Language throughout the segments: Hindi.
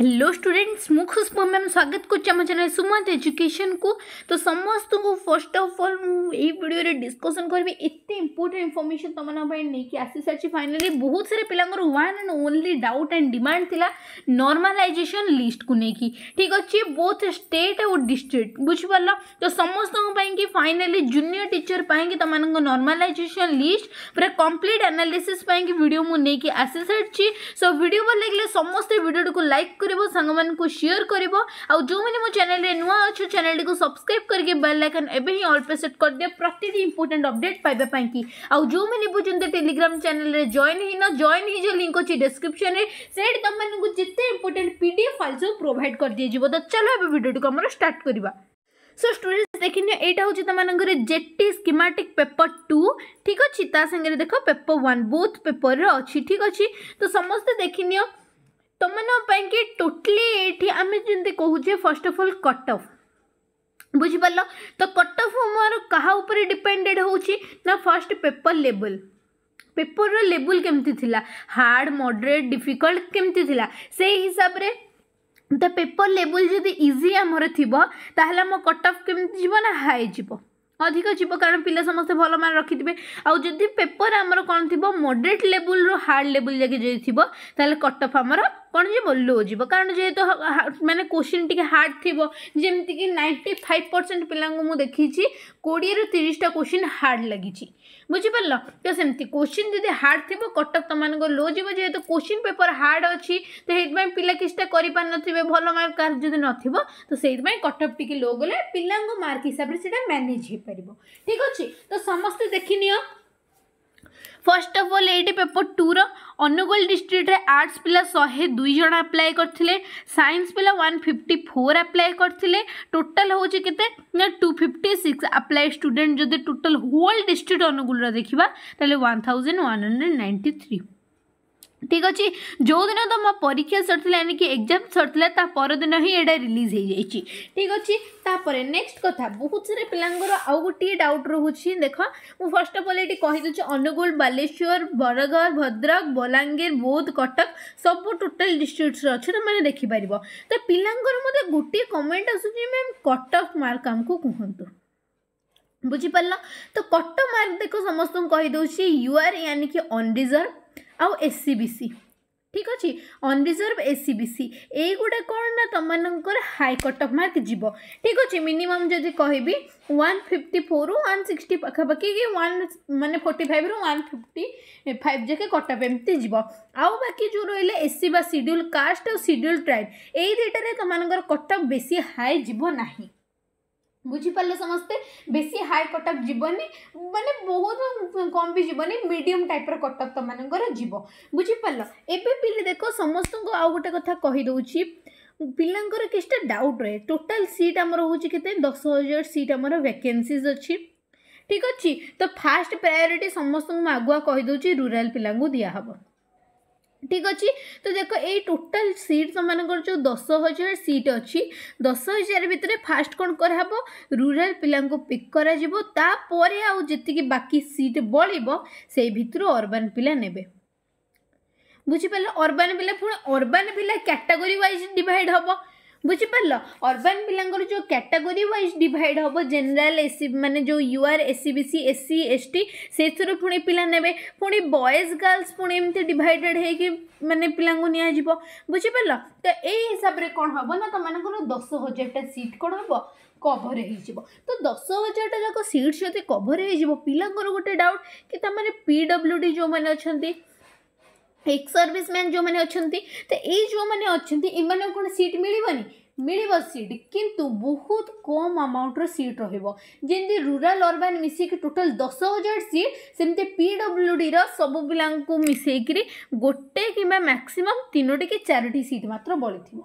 हेलो स्टूडेंट्स मुखुष्पा मैम स्वागत कर सुमत एजुकेशन को तो समस्त को फर्स्ट ऑफ़ ऑल मुझे भिडियो डिस्कसन करी एत इंपोर्टां इनफर्मेशन तुम नहीं कि आसी सारी फाइनाली बहुत सारे पिलांर one and only doubt and demand था नर्मालाइजेसन लिस्ट को लेकिन ठीक अच्छे बोथ स्टेट आउ डिस्ट्रिक्ट बुझिपार तो समस्त कि फाइनाली जूनियर टीचर पर तुम नर्मालाइजेसन लिस्ट पूरा कम्प्लीट आनालीसीस्ट मुझे आसी सारी सो भिड भल लगे समस्ते भिडियो को लाइक कर କରିବ ସାଙ୍ଗମାନଙ୍କୁ ସେୟାର କରିବ ଆଉ ଯେଉଁମାନେ ମୋ ଚ୍ୟାନେଲରେ ନୂଆ ଅଛୁ ଚ୍ୟାନେଲଟିକୁ ସବସ୍କ୍ରାଇବ୍ କରିକି ବେଲ୍ ଆଇକନ୍ ଏବେ ହିଁ ଅଲ୍ ପେ ସେଟ୍ କରିଦିଅ ପ୍ରତିଟି ଇମ୍ପୋର୍ଟାଣ୍ଟ ଅପଡେଟ୍ ପାଇବା ପାଇଁକି ଆଉ ଯେଉଁମାନେ ପର୍ଯ୍ୟନ୍ତ ଟେଲିଗ୍ରାମ ଚ୍ୟାନେଲରେ ଜଏନ୍ ହେଇନ ଜଏନ୍ ହେଇଯିବ ଲିଙ୍କ୍ ଅଛି ଡେସ୍କ୍ରିପ୍ସନ୍ରେ ସେଇଠି ତୁମମାନଙ୍କୁ ଯେତେ important P D F file ସବୁ ପ୍ରୋଭାଇଡ଼ କରିଦିଆଯିବ ତ ଚାଲ ଏବେ ଭିଡ଼ିଓଟିକୁ ଆମର ଷ୍ଟାର୍ଟ କରିବା সো স্টুডেন্টস দেখি নিও এইটা হচ্ছে তোমাদের জেটি স্কিমাটিক পেপর টু ঠিক আছে তা সাথে দেখো পেপর ওয়ান বুথ পেপরের অছি ঠিক আছে তো সমস্তে দেখি নিও ତୁମମାନଙ୍କ ପାଇଁକି ଟୋଟାଲି ଏଇଠି ଆମେ ଯେମିତି କହୁଛେ first of all cut off ବୁଝିପାରିଲ ତ କଟ୍ ଅଫ୍ ମୋର କାହା ଉପରେ ଡିପେଣ୍ଡେଡ଼୍ ହେଉଛି ନା ଫାର୍ଷ୍ଟ ପେପର୍ ଲେବଲ୍ ପେପରର ଲେବୁଲ୍ କେମିତି ଥିଲା ହାର୍ଡ଼ ମଡ଼ରେଟ୍ ଡିଫିକଲ୍ଟ କେମିତି ଥିଲା ସେଇ ହିସାବରେ ତ ପେପର ଲେବୁଲ୍ ଯଦି ଇଜି ଆମର ଥିବ ତାହେଲେ ଆମ କଟ୍ ଅଫ୍ କେମିତି ଯିବ ନା ହାଇ ଯିବ ଅଧିକ ଯିବ କାରଣ ପିଲା ସମସ୍ତେ ଭଲ ମାନେ ରଖିଥିବେ ଆଉ ଯଦି ପେପର ଆମର କ'ଣ ଥିବ ମଡ଼ରେଟ୍ ଲେବୁଲ୍ରୁ ହାର୍ଡ଼ ଲେବୁଲ୍ ଯାକେ ଯଦି ଥିବ ତାହେଲେ କଟ୍ ଅଫ୍ ଆମର କ'ଣ ଯିବ ଲୋ ଯିବ କାରଣ ଯେହେତୁ ମାନେ କୋଶ୍ଚିନ୍ ଟିକେ ହାର୍ଡ଼ ଥିବ ଯେମିତିକି ନାଇଣ୍ଟି ଫାଇଭ୍ ପରସେଣ୍ଟ ପିଲାଙ୍କୁ ମୁଁ ଦେଖିଛି କୋଡ଼ିଏରୁ ତିରିଶଟା କୋଶ୍ଚିନ୍ ହାର୍ଡ଼ ଲାଗିଛି ବୁଝିପାରିଲ ତ ସେମିତି କୋଶ୍ଚିନ୍ ଯଦି ହାର୍ଡ଼ ଥିବ କଟକ ତମାନଙ୍କ ଲୋ ଯିବ ଯେହେତୁ କୋଶ୍ଚିନ୍ ପେପର୍ ହାର୍ଡ଼ ଅଛି ତ ସେଇଥିପାଇଁ ପିଲା କିଛିଟା କରିପାରିନଥିବେ ଭଲ ମାର୍କ କାହାର ଯଦି ନଥିବ ତ ସେଇଥିପାଇଁ କଟକ ଟିକେ ଲୋ ଗଲେ ପିଲାଙ୍କ ମାର୍କ ହିସାବରେ ସେଇଟା ମ୍ୟାନେଜ୍ ହେଇପାରିବ ଠିକ୍ ଅଛି ତ ସମସ୍ତେ ଦେଖିନିଅ फर्स्ट अफ अल्ल ये पेपर टूर अनुगुल डिस्ट्रिक्ट आर्ट्स पिला शहे दुईज आप्लाय करते सैंस पिला वन फिफ्टी फोर आप्लाय करते टोटाल हूँ के two fifty six apply student जो टोटाल होल डिस्ट्रिक्ट अनुगुल देखा तो one thousand one hundred ninety three ঠিক ଅଛି ଯେଉଁଦିନ ତୁମ ପରୀକ୍ଷା ସରିଥିଲା କି ଏକ୍ଜାମ୍ ସରିଥିଲା ତା ପରଦିନ ହିଁ ଏଇଟା ରିଲିଜ୍ ହେଇଯାଇଛି ଠିକ୍ ଅଛି ତାପରେ ନେକ୍ସଟ କଥା ବହୁତ ସାରା ପିଲାଙ୍କର ଆଉ ଗୋଟିଏ ଡାଉଟ୍ ରହୁଛି ଦେଖ ମୁଁ ଫାର୍ଷ୍ଟ ଅଫ୍ ଅଲ୍ ଏଠି କହିଦେଉଛି ଅନୁଗୁଳ ବାଲେଶ୍ୱର ବରଗଡ଼ ଭଦ୍ରକ ବଲାଙ୍ଗୀର ବୌଦ୍ଧ କଟକ ସବୁ ଟୋଟାଲ ଡିଷ୍ଟ୍ରିକ୍ଟର ଅଛି ତୁମେ ଦେଖିପାରିବ ତ ପିଲାଙ୍କର ମୋତେ ଗୋଟିଏ କମେଣ୍ଟ ଆସୁଛି ମ୍ୟାମ୍ କଟକ ମାର୍କ ଆମକୁ କୁହନ୍ତୁ ବୁଝିପାରିଲ ତ କଟକ ମାର୍କ ଦେଖ ସମସ୍ତଙ୍କୁ କହିଦେଉଛି ୟୁ ଆର୍ ୟାନି କି ଅନରିଜର୍ଭ ଆଉ ଏସ୍ ସି ବି ସି ଠିକ୍ ଅଛି unreserved S C B C ଏଇଗୁଡ଼ା କ'ଣ ନା ତୁମମାନଙ୍କର ହାଇ କଟ୍ ଅଫ୍ ମାର୍କ ଯିବ ଠିକ୍ ଅଛି ମିନିମମ୍ ଯଦି କହିବି ୱାନ୍ ଫିଫ୍ଟି ଫୋର୍ରୁ ୱାନ୍ ସିକ୍ସଟି ପାଖାପାଖି କି ୱାନ୍ ମାନେ ଫୋର୍ଟି ଫାଇଭ୍ରୁ ୱାନ୍ ଫିଫ୍ଟି ଫାଇଭ୍ ଯାକେ କଟ୍ ଅଫ୍ ଏମିତି ଯିବ ଆଉ ବାକି ଯେଉଁ ରହିଲେ ଏସ୍ ସି ବା ସିଡ୍ୟୁଲ୍ କାଷ୍ଟ ଆଉ ସିଡ୍ୟୁଲ୍ ଟ୍ରାଇବ୍ ଏଇ ଦୁଇଟାରେ ତୁମମାନଙ୍କର କଟ୍ ଅଫ୍ ବେଶୀ ହାଇ ଯିବ ନାହିଁ ବୁଝିପାରିଲେ ସମସ୍ତେ ବେଶୀ ହାଇ କଟଅଫ୍ ଯିବନି ମାନେ ବହୁତ କମ୍ ବି ଯିବନି ମିଡ଼ିୟମ୍ ଟାଇପ୍ର କଟଅଫ୍ ତମାନଙ୍କର ଯିବ ବୁଝିପାରିଲ ଏବେ ପିଲେ ଦେଖ ସମସ୍ତଙ୍କୁ ଆଉ ଗୋଟେ କଥା କହିଦେଉଛି ପିଲାଙ୍କର କିଛିଟା ଡାଉଟ୍ ରହେ ଟୋଟାଲ୍ ସିଟ୍ ଆମର ହେଉଛି କେତେ ଦଶ ହଜାର ସିଟ୍ ଆମର ଭ୍ୟାକେନ୍ସିଜ୍ ଅଛି ଠିକ୍ ଅଛି ତ ଫାଷ୍ଟ ପ୍ରାୟୋରିଟି ସମସ୍ତଙ୍କୁ ମୁଁ ଆଗୁଆ କହିଦେଉଛି ରୁରାଲ୍ ପିଲାଙ୍କୁ ଦିଆହେବ ঠিক ଅଛି ତ ଦେଖ ଏଇ ଟୋଟାଲ୍ ସିଟ୍ ସେମାନଙ୍କର ଯେଉଁ ଦଶ ହଜାର ସିଟ୍ ଅଛି ଦଶ ହଜାର ଭିତରେ ଫାଷ୍ଟ କ'ଣ କରାହେବ ରୁରାଲ୍ ପିଲାଙ୍କୁ ପିକ୍ କରାଯିବ ତାପରେ ଆଉ ଯେତିକି ବାକି ସିଟ୍ ବଳିବ ସେଇ ଭିତରୁ ଅର୍ବାନ୍ ପିଲା ନେବେ ବୁଝିପାରିଲେ ଅର୍ବାନ୍ ପିଲା ପୁଣି ଅର୍ବାନ୍ ପିଲା କ୍ୟାଟାଗୋରୀ ୱାଇଜ୍ ଡିଭାଇଡ଼୍ ହେବ बुझिपार अरबान पिलांर जो कैटागोरी व्वज डिड हम जेनेल एस मानने जो UR S C B C S C S T से पुणी पिला ने पुणी बयज गर्ल्स पुणी एमती डिडेड हो मैंने पिला बुझिपारल तो यही हिसाब से कौन हम ना तो मानकर दस हजार सीट कौन हम कभर हो तो दस हजार टाक सीट जो कभर हो पाला गोटे डाउट कि तमें पी डब्ल्यू डी जो मैंने अच्छा एक सर्विसमैन जो मैंने अच्छा तो यही जो मैंने अच्छा इमान कौन सीट मिलवानी ମିଳିବ ସିଟ୍ କିନ୍ତୁ ବହୁତ କମ୍ ଆମାଉଣ୍ଟର ସିଟ୍ ରହିବ ଯେମିତି ରୁରାଲ୍ ଅର୍ବାନ୍ ମିଶିକି ଟୋଟାଲ୍ ଦଶ ହଜାର ସିଟ୍ ସେମିତି ପି ଡବ୍ଲ୍ୟୁ ଡିର ସବୁ ପିଲାଙ୍କୁ ମିଶେଇକିରି ଗୋଟେ କିମ୍ବା ମ୍ୟାକ୍ସିମମ୍ ତିନୋଟି କି ଚାରୋଟି ସିଟ୍ ମାତ୍ର ବଳିଥିବ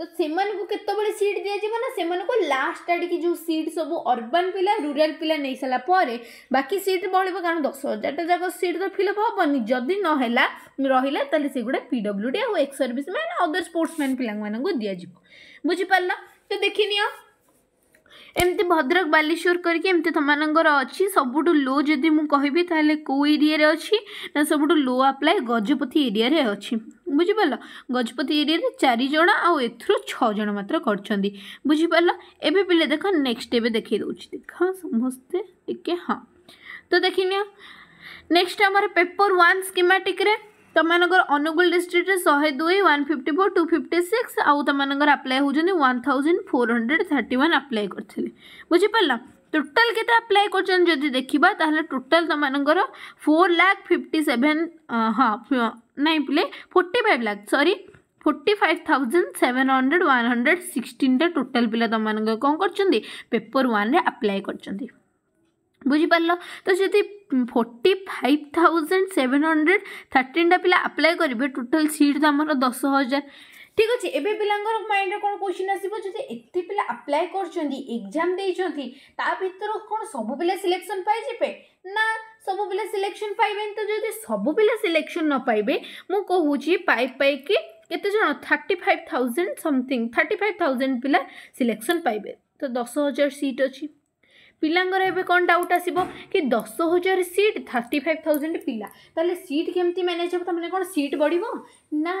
तो से सेतबाद सीट दिजा ना से लास्ट आड़ की जो सीट सब अर्बान पिला रूराल पिला नहीं सारापर बाकी सीट बढ़े कारण दस हजार टा जाक सीट तो फिलअप हम जदि ना रहा तो सेगे पिडब्ल्यू डी आउ सर्विस मैन अदर स्पोर्टसमैन पिला दिज्व बुझिपाल तो देखी एमती भद्रक बालेश्वर करके अच्छी सब लो जदि मुझे कौ एरिया अच्छी ना सब लो आप्लाय गजपति एरिया अच्छी बुझिपाल गजपति एरिया चारज आरु छज मात्र कर बुझिपाल एवं पे देख नेक्स्ट एवं देख दूसरी देख समस्ते टे हाँ तो देख नेक्स्ट आम पेपर वन स्कीमाटिक्रे तुम अनुगुल डिस्ट्रिक्ट शहे दुई one fifty four two fifty six आउ तुम आप्लाय हो one thousand four hundred thirty one apply करते बुझिपाल टोटाल के अप्लाय कर देखा तो टोटाल तुम फोर लाख फिफ्टी सेभेन हाँ नाही पुले फोर्टी फाईव्ह लाख सरी forty five thousand seven hundred one hundred সিক্সটিনটা টোটাল পিলা তোমাকে কম করছেন পেপর ওয়ানে আপ্লাই করছেন বুঝিপারল তো যদি forty five thousand seven hundred থার্টিনটা পিলা আপ্লাই করবে টোটাল সিট তো আমার দশ হাজার ঠিক আছে এবে ପିଲାଙ୍କର ମାଇଣ୍ଡରେ କ'ଣ କ୍ୱେଶ୍ଚିନ୍ ଆସିବ ଯଦି ଏତେ ପିଲା ଆପ୍ଲାଏ କରିଛନ୍ତି ଏକ୍ଜାମ୍ ଦେଇଛନ୍ତି ତା ଭିତରୁ କ'ଣ ସବୁ ପିଲା ସିଲେକ୍ସନ୍ ପାଇଯିବେ ନା ସବୁ ପିଲା ସିଲେକ୍ସନ୍ ପାଇବେନି ତ ଯଦି ସବୁ ପିଲା ସିଲେକ୍ସନ୍ ନ ପାଇବେ ମୁଁ କହୁଛି ପାଇ ପାଇକି କେତେଜଣ thirty five thousand something thirty five thousand ପିଲା ସିଲେକ୍ସନ୍ ପାଇବେ ତ ଦଶ ହଜାର ସିଟ୍ ଅଛି ପିଲାଙ୍କର ଏବେ କ'ଣ ଡାଉଟ୍ ଆସିବ କି ଦଶ ହଜାର ସିଟ୍ ଥାର୍ଟି ଫାଇଭ୍ ଥାଉଜେଣ୍ଡ ପିଲା ତାହେଲେ ସିଟ୍ କେମିତି ମ୍ୟାନେଜ୍ ହେବ ତା'ମାନେ କ'ଣ ସିଟ୍ ବଢ଼ିବ ନା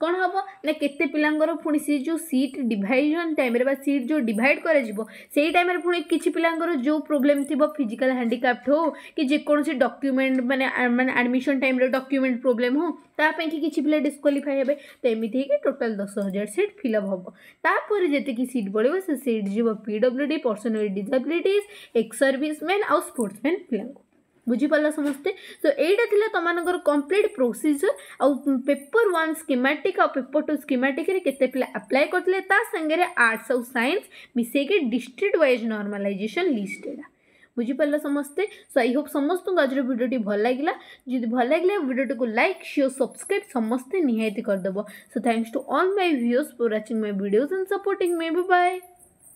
कौन हम ना के पिला पुणी सी जो सीट डिजन टाइम सीट जो डिड टाइम पुणी किसी पिला जो प्रोब्लेम थी फिजिकाल हाणिकाप्ट हो कि जेकोसी डक्यूमेंट मैंने मैं आडमिशन टाइम डक्यूमेंट प्रोब्लेम हो कि किसी पिला डिस्कालीफाई हे तो एमती है कि टोटाल दस हजार सीट फिलअप हम तापर जी सीट बढ़ो से सीट जी P W D personal disability ex service man आउ स्पोर्टसमैन पिला बुझिपाल समस्ते तो यहाँ थी तुम कंप्लीट प्रोसीजर आउ पेपर वन स्कीमाटिक आ पेपर टू स्कीमाटिके पे आप्लाय करते सांगे आर्ट्स आउ सैंस मिसेक डिस्ट्रिक्ट व्वज नर्मालाइजेसन लिस्ट एटा बुझीपाल समस्ते सो आई होप समस्त आज भिडियो भल लगे जब भल लगे भिडियो को लाइक सियोर सब्सक्राइब समस्ते निहायती करदेव so thanks to all my views for watching my videos and supporting me bye